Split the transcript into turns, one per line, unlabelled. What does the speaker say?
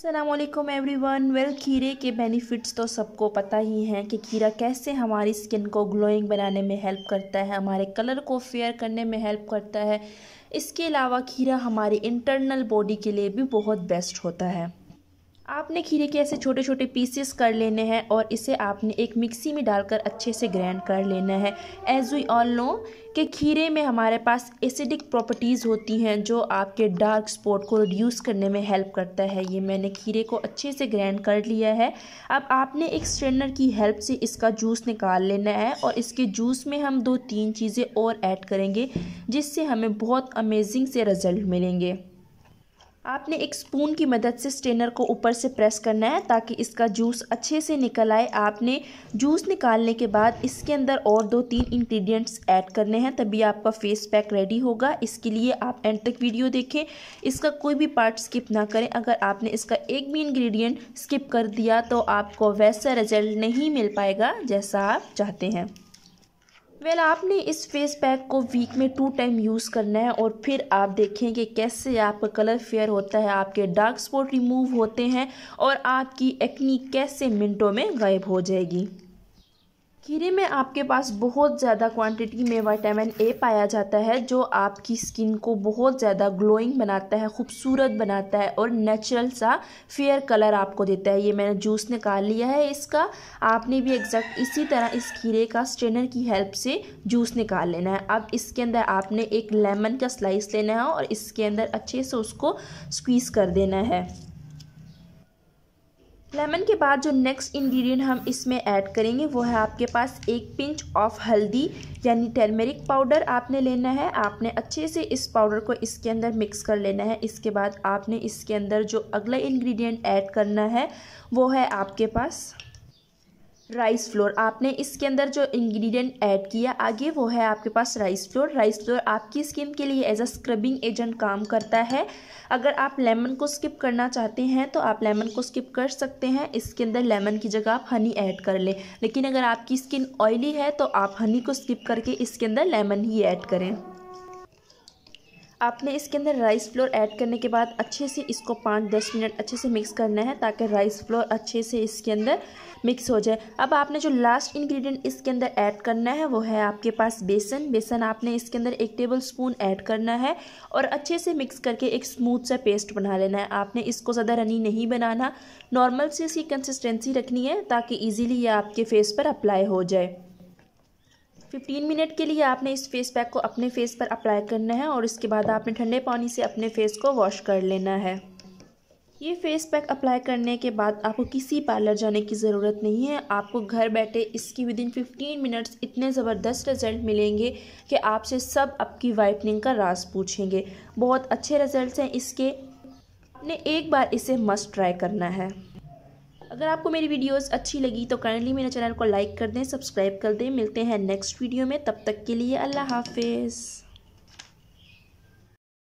Aslam one well खीरे के benefits तो सबको पता ही हैं कि खीरा कैसे हमारी स्किन को ग्लोइंग बनाने में हेल्प करता है हमारे कलर को फेयर करने में हेल्प करता है इसके अलावा खीरा हमारी इंटरनल बॉडी के लिए भी बहुत बेस्ट होता है आपने खीरे के ऐसे छोटे छोटे पीसेस कर लेने हैं और इसे आपने एक मिक्सी में डालकर अच्छे से ग्रैंड कर लेना है एज़ वी ऑल नो कि खीरे में हमारे पास एसिडिक प्रॉपर्टीज़ होती हैं जो आपके डार्क स्पॉट को रिड्यूस करने में हेल्प करता है ये मैंने खीरे को अच्छे से ग्रैंड कर लिया है अब आपने एक स्ट्रेनर की हेल्प से इसका जूस निकाल लेना है और इसके जूस में हम दो तीन चीज़ें और ऐड करेंगे जिससे हमें बहुत अमेजिंग से रिज़ल्ट मिलेंगे आपने एक स्पून की मदद से स्टेनर को ऊपर से प्रेस करना है ताकि इसका जूस अच्छे से निकल आए आपने जूस निकालने के बाद इसके अंदर और दो तीन इंग्रेडिएंट्स ऐड करने हैं तभी आपका फेस पैक रेडी होगा इसके लिए आप एंड तक वीडियो देखें इसका कोई भी पार्ट स्किप ना करें अगर आपने इसका एक भी इंग्रेडिएंट स्किप कर दिया तो आपको वैसा रिजल्ट नहीं मिल पाएगा जैसा आप चाहते हैं वेल well, आपने इस फेस पैक को वीक में टू टाइम यूज़ करना है और फिर आप देखें कि कैसे आपका कलर फेयर होता है आपके डार्क स्पॉट रिमूव होते हैं और आपकी एक्नी कैसे मिनटों में गायब हो जाएगी खीरे में आपके पास बहुत ज़्यादा क्वांटिटी में विटामिन ए पाया जाता है जो आपकी स्किन को बहुत ज़्यादा ग्लोइंग बनाता है खूबसूरत बनाता है और नेचुरल सा फेयर कलर आपको देता है ये मैंने जूस निकाल लिया है इसका आपने भी एग्जैक्ट इसी तरह इस खीरे का स्ट्रेनर की हेल्प से जूस निकाल लेना है अब इसके अंदर आपने एक लेमन का स्लाइस लेना है और इसके अंदर अच्छे से उसको स्क्वीज़ कर देना है लेमन के बाद जो नेक्स्ट इंग्रेडिएंट हम इसमें ऐड करेंगे वो है आपके पास एक पिंच ऑफ हल्दी यानी टर्मेरिक पाउडर आपने लेना है आपने अच्छे से इस पाउडर को इसके अंदर मिक्स कर लेना है इसके बाद आपने इसके अंदर जो अगला इंग्रेडिएंट ऐड करना है वो है आपके पास राइस फ्लोर आपने इसके अंदर जो इंग्रेडिएंट ऐड किया आगे वो है आपके पास राइस फ्लोर राइस फ्लोर आपकी स्किन के लिए एज अ स्क्रबिंग एजेंट काम करता है अगर आप लेमन को स्किप करना चाहते हैं तो आप लेमन को स्किप कर सकते हैं इसके अंदर लेमन की जगह आप हनी ऐड कर लें लेकिन अगर आपकी स्किन ऑयली है तो आप हनी को स्किप करके इसके अंदर लेमन ही ऐड करें आपने इसके अंदर राइस फ्लोर ऐड करने के बाद अच्छे से इसको पाँच दस मिनट अच्छे से मिक्स करना है ताकि राइस फ्लोर अच्छे से इसके अंदर मिक्स हो जाए अब आपने जो लास्ट इंग्रेडिएंट इसके अंदर ऐड करना है वो है आपके पास बेसन बेसन आपने इसके अंदर एक टेबल स्पून ऐड करना है और अच्छे से मिक्स करके एक स्मूथ सा पेस्ट बना लेना है आपने इसको ज़्यादा रनी नहीं बनाना नॉर्मल से इसकी कंसिस्टेंसी रखनी है ताकि ईजिली ये आपके फेस पर अप्लाई हो जाए 15 मिनट के लिए आपने इस फेस पैक को अपने फेस पर अप्लाई करना है और इसके बाद आपने ठंडे पानी से अपने फेस को वॉश कर लेना है ये फेस पैक अप्लाई करने के बाद आपको किसी पार्लर जाने की ज़रूरत नहीं है आपको घर बैठे इसकी विद इन फिफ्टीन मिनट्स इतने ज़बरदस्त रिजल्ट मिलेंगे कि आपसे सब आपकी वाइटनिंग का राज पूछेंगे बहुत अच्छे रिजल्ट्स हैं इसके आपने एक बार इसे मस्ट ट्राई करना है अगर आपको मेरी वीडियोस अच्छी लगी तो काइंडली मेरे चैनल को लाइक कर दें सब्सक्राइब कर दें मिलते हैं नेक्स्ट वीडियो में तब तक के लिए अल्लाह हाफिज़